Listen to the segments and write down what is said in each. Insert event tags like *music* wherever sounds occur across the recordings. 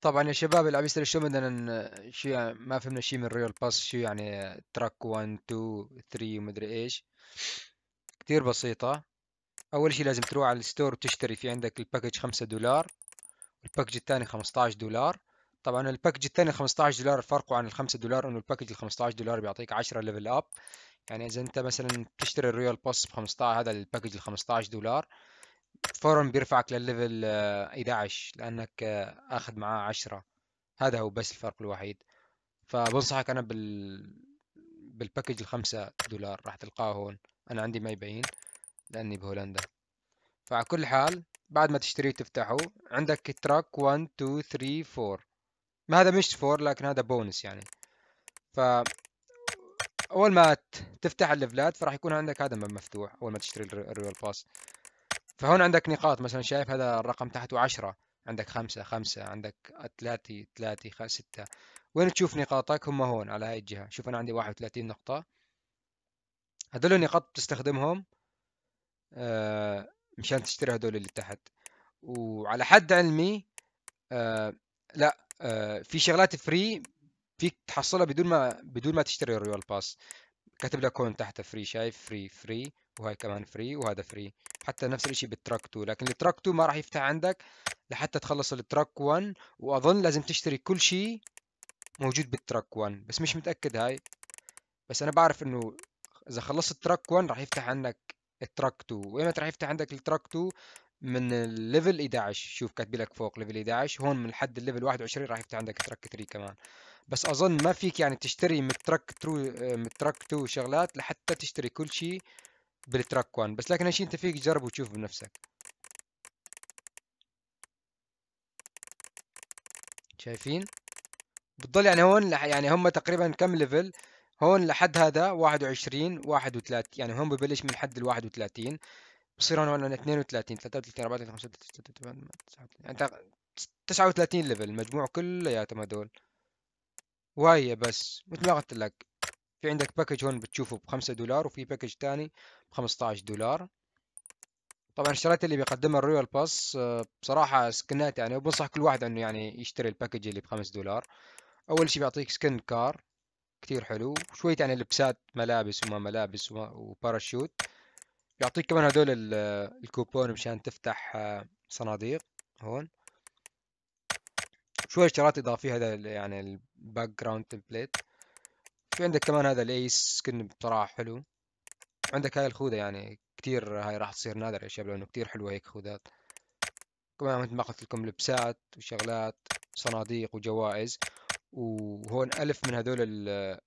طبعا يا شباب اللي عم العبيس شو بدنا شو يعني ما فهمنا شيء من ريال باس شو يعني تراك 1 2 3 ومدري ايش كثير بسيطة اول شيء لازم تروح على الستور وتشتري في عندك الباكج 5 دولار والباكج الثاني 15 دولار طبعا الباكج الثاني 15 دولار فرقه عن ال 5 دولار انه الباكج ال 15 دولار بيعطيك 10 ليفل اب يعني اذا انت مثلا تشتري الريال باس ب 15 هذا الباكج ال 15 دولار فورا بيرفعك للليفل 11 آه، لانك آه، اخذ معاه 10 هذا هو بس الفرق الوحيد فبنصحك انا بال بالباكج الخمسة دولار راح تلقاه هون انا عندي ما يبين لاني بهولندا فعلى كل حال بعد ما تشتريه تفتحه عندك تراك 1 2 3 4 ما هذا مش 4 لكن هذا بونس يعني ف اول ما تفتح الليفلات فراح يكون عندك هذا مفتوح اول ما تشتري الريول باس فهون عندك نقاط مثلا شايف هذا الرقم تحته عشرة عندك خمسة خمسة عندك ثلاثة ثلاثة ستة وين تشوف نقاطك هم هون على هاي الجهة شوف أنا عندي واحد وثلاثين نقطة هدول النقاط بتستخدمهم آه، مشان تشتري هدول اللي تحت وعلى حد علمي آه، لا آه، في شغلات فري فيك تحصلها بدون ما بدون ما تشتري الرويال باس كاتب لك هون تحت فري شايف فري فري وهي كمان فري وهذا فري حتى نفس الشيء بالتراك 2 لكن التراك 2 ما راح يفتح عندك لحتى تخلص التراك 1 واظن لازم تشتري كل شيء موجود بالتراك 1 بس مش متاكد هاي بس انا بعرف انه اذا خلصت التراك 1 راح يفتح عندك التراك 2 وايمتى راح يفتح عندك التراك 2 من الليفل 11 شوف كاتب لك فوق ليفل 11 هون من لحد الليفل 21 راح يفتح عندك تراك 3 كمان بس اظن ما فيك يعني تشتري من تراك 2 من تراك 2 شغلات لحتى تشتري كل شيء بالتراك 1 بس لكن هالشي انت فيك تجرب وتشوف بنفسك شايفين بتضل يعني هون يعني هم تقريبا كم ليفل هون لحد هذا 21 31 يعني هون ببلش من حد ال 31 بصير هون 32 33 34 35 36 يعني 39 ليفل مجموع كلياتهم هذول وهي بس مثل ما قلت لك في عندك باكج هون بتشوفه بخمسة دولار وفي باكج تاني بخمسطعش دولار طبعا اشتريت اللي بيقدمها الرويال باس آه، بصراحة سكنات يعني وبنصح كل واحد انه يعني يشتري الباكج اللي بخمس دولار اول شي بيعطيك سكن كار كتير حلو وشوية يعني لبسات ملابس وما ملابس وباراشوت بيعطيك كمان هدول الكوبون مشان تفتح آه، صناديق هون شوية اشتريت اضافية هذا يعني الباك جراوند تمبليت في عندك كمان هذا الايس سكن بصراحة حلو عندك هاي الخوذة يعني كتير هاي راح تصير نادرة يا شباب لأنه كتير حلوة هيك خوذات كمان مثل ما قلت لكم لبسات وشغلات صناديق وجوائز وهون ألف من هذول ال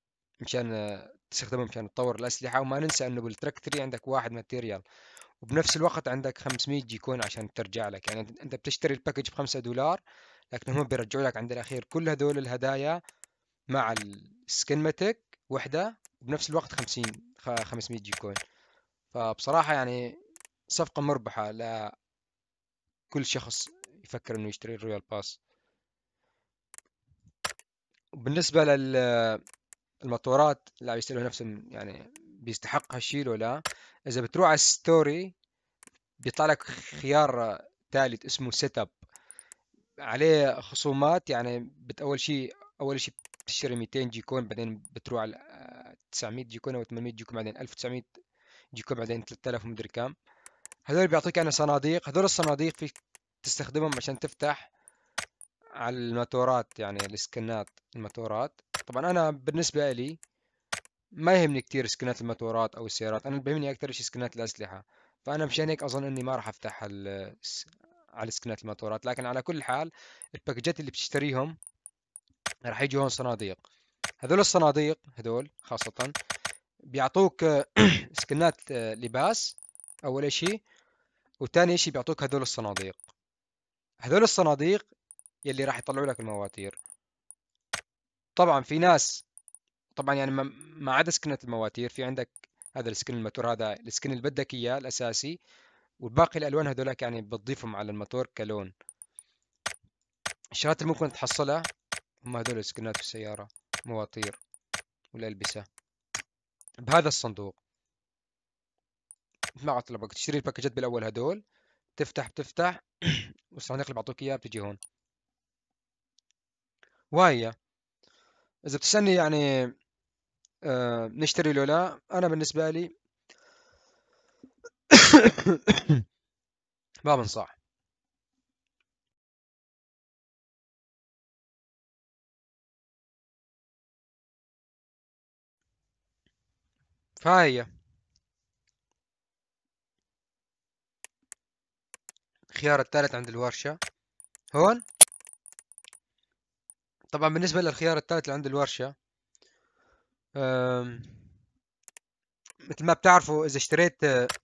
*hesitation* مشان تستخدمهم مشان تطور الأسلحة وما ننسى إنه بالتراك 3 عندك واحد ماتيريال وبنفس الوقت عندك 500 جيكون عشان ترجع لك يعني أنت بتشتري الباكج بخمسة دولار لكن هم بيرجعوا لك عند الأخير كل هذول الهدايا مع السكيماتيك وحده وبنفس الوقت 50 500 جي كوين فبصراحه يعني صفقه مربحه لكل شخص يفكر انه يشتري الرويال باس وبالنسبه للمطورات عم يشتروا نفسهم يعني بيستحق هالشيء ولا لا اذا بتروح على الستوري بيطلع لك خيار ثالث اسمه سيت اب عليه خصومات يعني بتأول اول شيء اول شيء بتشتري 200 جيكون بعدين بتروح على 900 آه، جيكون او 800 جيكون بعدين 1900 جيكون بعدين 3000 ومدري كم هذول بيعطيك انا يعني صناديق هذول الصناديق فيك تستخدمهم عشان تفتح على الماتورات يعني السكنات الماتورات طبعا انا بالنسبه لي ما يهمني كتير سكنات الماتورات او السيارات انا بيهمني اكثر شيء سكنات الاسلحه فانا مشان هيك اظن اني ما راح افتح على سكنات الماتورات لكن على كل حال الباكجات اللي بتشتريهم راح يجي هون صناديق هذول الصناديق هذول خاصة بيعطوك *clears throat* سكنات آه، لباس أول شيء وثاني شيء بيعطوك هذول الصناديق هذول الصناديق يلي راح يطلعوا لك المواتير طبعا في ناس طبعا يعني ما عدا سكنة المواتير في عندك هذا السكن الماتور هذا السكن اللي بدك اياه الاساسي والباقي الالوان هذولك يعني بتضيفهم على الماتور كلون الشغلات اللي ممكن تحصلها هم هذول السكنات في السيارة مواطير والألبسة بهذا الصندوق ما اطلبك تشتري الباكجات بالاول هذول تفتح بتفتح *clears throat* والصناديق اللي بعطوك إياها بتجي هون وهي اذا بتسالني يعني آه نشتري لو لا انا بالنسبه لي *coughs* ما بنصح فهي الخيار الثالث عند الورشة هون طبعا بالنسبة للخيار الثالث اللي عند الورشة مثل ما بتعرفوا إذا اشتريت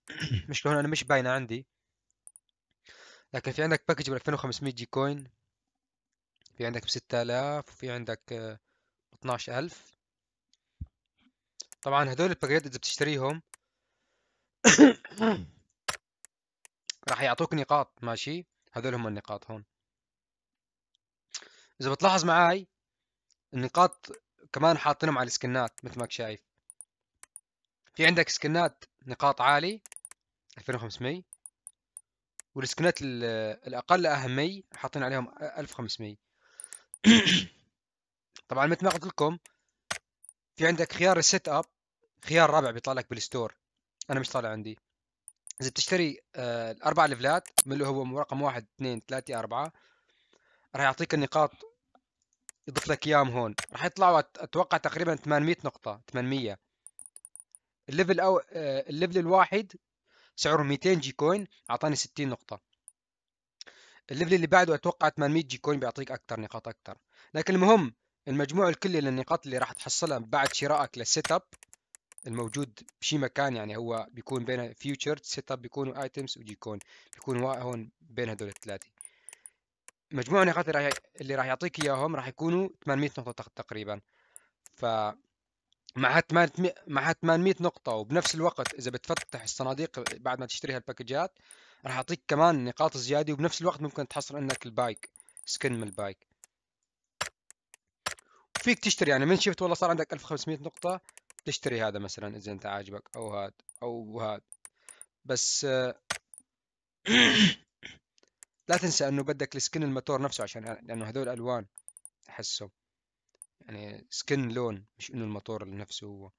*coughs* مش هون أنا مش باينة عندي لكن في عندك باكج ب 2500 جي كوين في عندك ب 6000 وفي عندك آه، ب 12000 طبعا هدول الباكيت اذا بتشتريهم *coughs* راح يعطوك نقاط ماشي هذول هم النقاط هون اذا بتلاحظ معاي النقاط كمان حاطينهم على السكنات مثل ما شايف في عندك سكنات نقاط عالي 2500 والسكنات الاقل اهميه حاطين عليهم 1500 *coughs* طبعا مثل ما قلت لكم في عندك خيار السيت اب خيار رابع بيطلع لك بالستور انا مش طالع عندي اذا بتشتري آه، الاربع ليفلات من اللي هو رقم واحد اثنين ثلاثة اربعة راح يعطيك النقاط يضيف لك اياهم هون راح يطلعوا اتوقع تقريبا 800 نقطة 800 الليفل او آه، الليفل الواحد سعره 200 جي كوين اعطاني 60 نقطة الليفل اللي بعده اتوقع 800 جي كوين بيعطيك اكثر نقاط اكثر لكن المهم المجموع الكلي للنقاط اللي راح تحصلها بعد شرائك للسيت اب الموجود بشي مكان يعني هو بيكون بين فيوتشر سيت اب بيكونوا ايتمز وديكون بيكون هون بين هدول الثلاثه مجموع النقاط اللي راح يعطيك اياهم راح يكونوا 800 نقطه تقريبا ف مع 800 مع 800 نقطه وبنفس الوقت اذا بتفتح الصناديق بعد ما تشتري هالباكجات راح يعطيك كمان نقاط زياده وبنفس الوقت ممكن تحصل عندك البايك سكن من البايك فيك تشتري يعني من شفت والله صار عندك 1500 نقطه تشتري هذا مثلا اذا انت عاجبك او هذا او هذا بس *clears throat* لا تنسى انه بدك السكن الموتور نفسه عشان لانه هذول الوان احسهم يعني سكن لون مش انه الموتور نفسه هو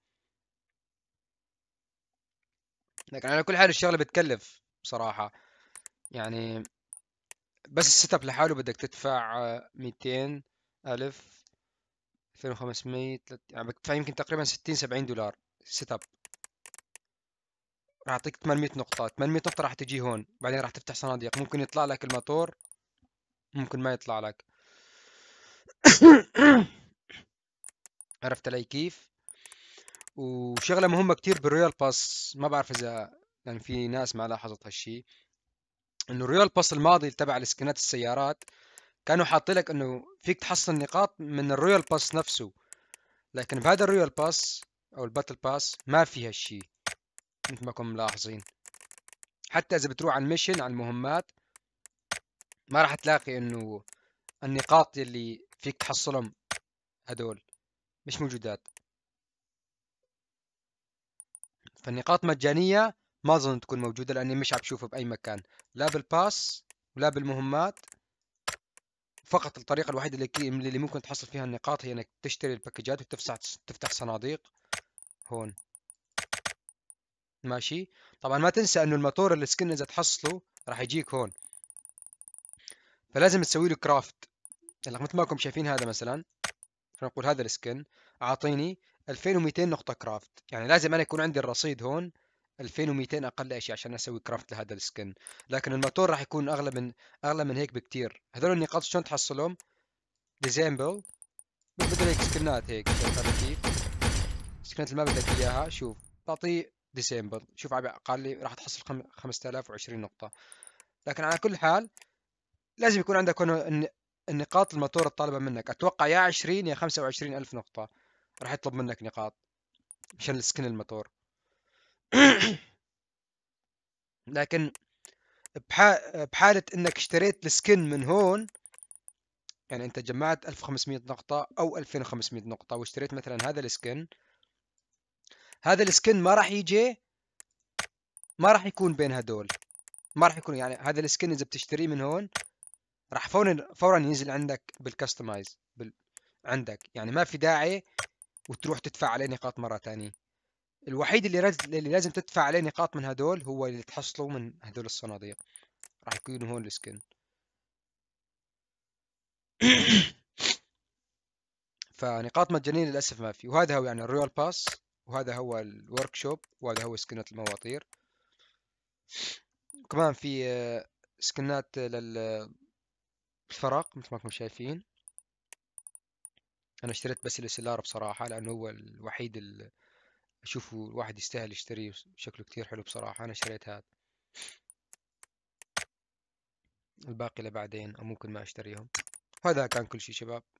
لكن على كل حال الشغله بتكلف بصراحه يعني بس السيت اب لحاله بدك تدفع 200 الف 2500 يعني بتدفع يمكن تقريبا 60 70 دولار سيت اب راح اعطيك 800 نقطة 800 نقطة راح تجي هون بعدين راح تفتح صناديق ممكن يطلع لك الموتور ممكن ما يطلع لك *coughs* عرفت علي كيف وشغلة مهمة كتير بالريال باس ما بعرف اذا يعني في ناس ما لاحظت هالشيء انه الريال باس الماضي تبع السكنات السيارات كانوا حاطين لك انه فيك تحصل نقاط من الرويال باس نفسه لكن بهذا الرويال باس او الباتل باس ما في هالشيء مثل ما كنتم ملاحظين حتى اذا بتروح على الميشن على المهمات ما راح تلاقي انه النقاط اللي فيك تحصلهم هدول مش موجودات فالنقاط مجانية ما اظن تكون موجودة لاني مش عم بشوفها باي مكان لا بالباس ولا بالمهمات فقط الطريقة الوحيدة اللي, اللي ممكن تحصل فيها النقاط هي انك تشتري الباكجات وتفتح تفتح صناديق هون ماشي طبعا ما تنسى انه الماتور السكن اذا تحصله راح يجيك هون فلازم تسوي له كرافت هلا مثل ما انكم شايفين هذا مثلا خلينا نقول هذا السكن اعطيني 2200 نقطة كرافت يعني لازم انا يكون عندي الرصيد هون 2200 اقل شيء عشان اسوي كرافت لهذا السكن لكن الموتور راح يكون اغلى من اغلى من هيك بكثير هذول النقاط شلون تحصلهم ديزامبل بدل هيك سكنات هيك كيف سكنات اللي ما بدك اياها شوف تعطيه ديسمبر شوف قال اقل راح تحصل 5020 نقطه لكن على كل حال لازم يكون عندك هون النقاط الماتور الطالبه منك اتوقع يا 20 يا 25 الف نقطه راح يطلب منك نقاط مشان السكن الماتور *coughs* لكن بحالة انك اشتريت السكن من هون يعني انت جمعت 1500 نقطة او 2500 نقطة واشتريت مثلا هذا السكن هذا السكن ما راح يجي ما راح يكون بين هدول ما راح يكون يعني هذا السكن اذا بتشتريه من هون راح فورا فورا ينزل عندك بالكستمايز بال... عندك يعني ما في داعي وتروح تدفع عليه نقاط مرة ثانية الوحيد اللي, رز... اللي لازم تدفع عليه نقاط من هدول هو اللي تحصله من هدول الصناديق راح يكون هون السكن *coughs* فنقاط مجانية للأسف ما في وهذا هو يعني الريال باس وهذا هو الورك شوب وهذا هو سكنات المواطير كمان في آه، سكنات للفرق مثل ما كنتم شايفين أنا اشتريت بس السلار بصراحة لأنه هو الوحيد اللي اشوفه الواحد يستاهل يشتريه شكله كتير حلو بصراحة انا شريت هذا الباقي لبعدين او ممكن ما اشتريهم وهذا كان كل شيء شباب